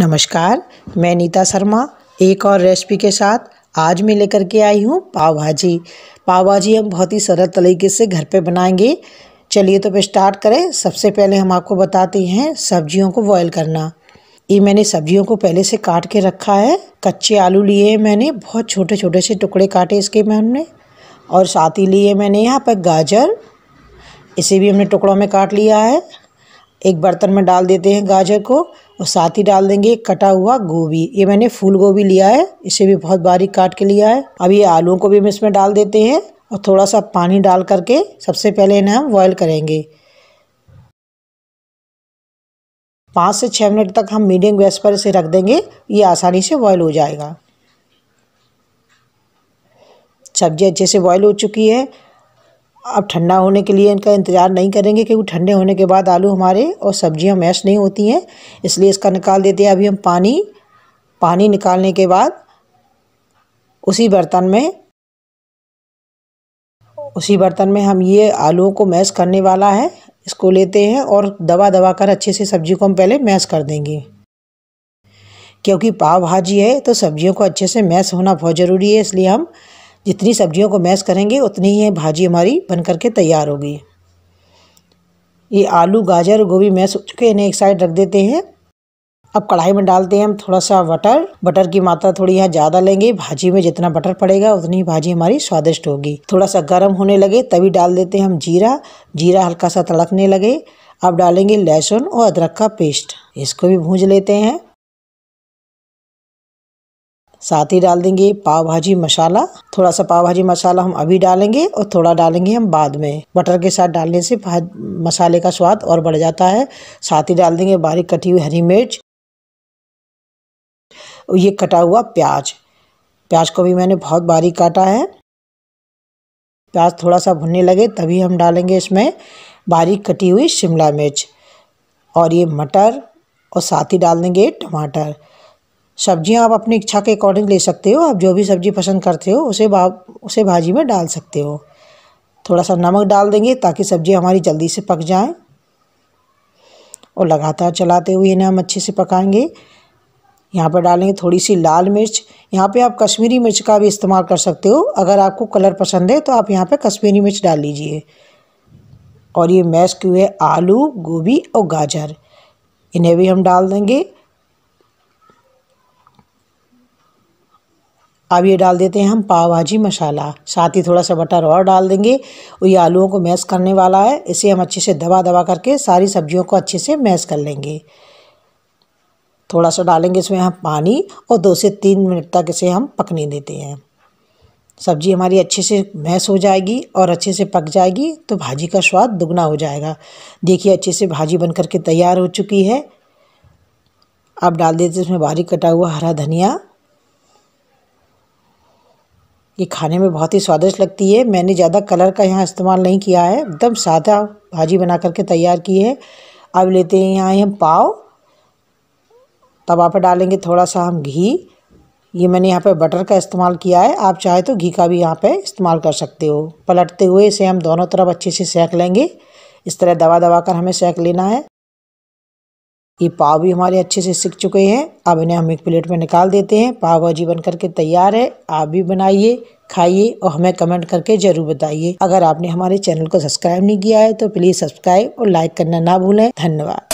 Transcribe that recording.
नमस्कार मैं नीता शर्मा एक और रेसिपी के साथ आज मैं लेकर के आई हूँ पाव भाजी पाव भाजी हम बहुत ही सरल तरीके से घर पे बनाएंगे चलिए तो फिर स्टार्ट करें सबसे पहले हम आपको बताते हैं सब्जियों को बॉयल करना ये मैंने सब्जियों को पहले से काट के रखा है कच्चे आलू लिए हैं मैंने बहुत छोटे छोटे से टुकड़े काटे इसके हमने और साथ ही लिए मैंने यहाँ पर गाजर इसे भी हमने टुकड़ों में काट लिया है एक बर्तन में डाल देते हैं गाजर को और साथ ही डाल देंगे कटा हुआ गोभी ये मैंने फूल गोभी लिया है इसे भी बहुत बारीक काट के लिया है अब ये आलूओं को भी हम इसमें डाल देते हैं और थोड़ा सा पानी डाल करके सबसे पहले इन्हें हम बॉयल करेंगे पाँच से छः मिनट तक हम मीडियम गैस पर इसे रख देंगे ये आसानी से बॉयल हो जाएगा सब्जी अच्छे से बॉयल हो चुकी है अब ठंडा होने के लिए इनका इंतज़ार नहीं करेंगे क्योंकि ठंडे होने के बाद आलू हमारे और सब्जियां मैश नहीं होती हैं इसलिए इसका निकाल देते हैं अभी हम पानी पानी निकालने के बाद उसी बर्तन में उसी बर्तन में हम ये आलूओं को मैश करने वाला है इसको लेते हैं और दबा दबा कर अच्छे से सब्जी को हम पहले मैश कर देंगे क्योंकि पाव भाजी है तो सब्जियों को अच्छे से मैश होना बहुत ज़रूरी है इसलिए हम जितनी सब्जियों को मैश करेंगे उतनी ही भाजी हमारी बन करके तैयार होगी ये आलू गाजर गोभी मैश हो चुके इन्हें एक साइड रख देते हैं अब कढ़ाई में डालते हैं हम थोड़ा सा बटर बटर की मात्रा थोड़ी यहाँ ज़्यादा लेंगे भाजी में जितना बटर पड़ेगा उतनी भाजी हमारी स्वादिष्ट होगी थोड़ा सा गर्म होने लगे तभी डाल देते हैं हम जीरा जीरा हल्का सा तड़कने लगे अब डालेंगे लहसुन और अदरक का पेस्ट इसको भी भूंज लेते हैं साथ ही डाल देंगे पाव भाजी मसाला थोड़ा सा पाव भाजी मसाला हम अभी डालेंगे और थोड़ा डालेंगे हम बाद में बटर के साथ डालने से मसाले का स्वाद और बढ़ जाता है साथ ही डाल देंगे बारीक कटी हुई हरी मिर्च और ये कटा हुआ प्याज प्याज को भी मैंने बहुत बारीक काटा है प्याज थोड़ा सा भुनने लगे तभी हम डालेंगे इसमें बारीक कटी हुई शिमला मिर्च और ये मटर और साथ ही डाल देंगे टमाटर सब्जियां आप अपनी इच्छा के अकॉर्डिंग ले सकते हो आप जो भी सब्जी पसंद करते हो उसे उसे भाजी में डाल सकते हो थोड़ा सा नमक डाल देंगे ताकि सब्जी हमारी जल्दी से पक जाए और लगातार चलाते हुए इन्हें हम अच्छे से पकाएंगे यहाँ पर डालेंगे थोड़ी सी लाल मिर्च यहाँ पे आप कश्मीरी मिर्च का भी इस्तेमाल कर सकते हो अगर आपको कलर पसंद है तो आप यहाँ पे कश्मीरी मिर्च डाल लीजिए और ये मैश किए आलू गोभी और गाजर इन्हें भी हम डाल देंगे अब ये डाल देते हैं हम पाव भाजी मसाला साथ ही थोड़ा सा बटर और डाल देंगे और ये आलूओं को मैश करने वाला है इसे हम अच्छे से दबा दबा करके सारी सब्जियों को अच्छे से मैश कर लेंगे थोड़ा सा डालेंगे इसमें हम पानी और दो से तीन मिनट तक इसे हम पकने देते हैं सब्जी हमारी अच्छे से मैस हो जाएगी और अच्छे से पक जाएगी तो भाजी का स्वाद दुगना हो जाएगा देखिए अच्छे से भाजी बन करके तैयार हो चुकी है अब डाल देते इसमें बारीक कटा हुआ हरा धनिया ये खाने में बहुत ही स्वादिष्ट लगती है मैंने ज़्यादा कलर का यहाँ इस्तेमाल नहीं किया है एकदम सादा भाजी बना करके तैयार की है अब लेते हैं यहाँ हम पाव तवा पर डालेंगे थोड़ा सा हम घी ये मैंने यहाँ पे बटर का इस्तेमाल किया है आप चाहे तो घी का भी यहाँ पे इस्तेमाल कर सकते हो पलटते हुए इसे हम दोनों तरफ अच्छे से सेक लेंगे इस तरह दवा दबा कर हमें सेक लेना है ये पाव भी हमारे अच्छे से सीख चुके हैं अब इन्हें हम एक प्लेट में निकाल देते हैं पाव भाजी बन करके तैयार है आप भी बनाइए खाइए और हमें कमेंट करके ज़रूर बताइए अगर आपने हमारे चैनल को सब्सक्राइब नहीं किया है तो प्लीज़ सब्सक्राइब और लाइक करना ना भूलें धन्यवाद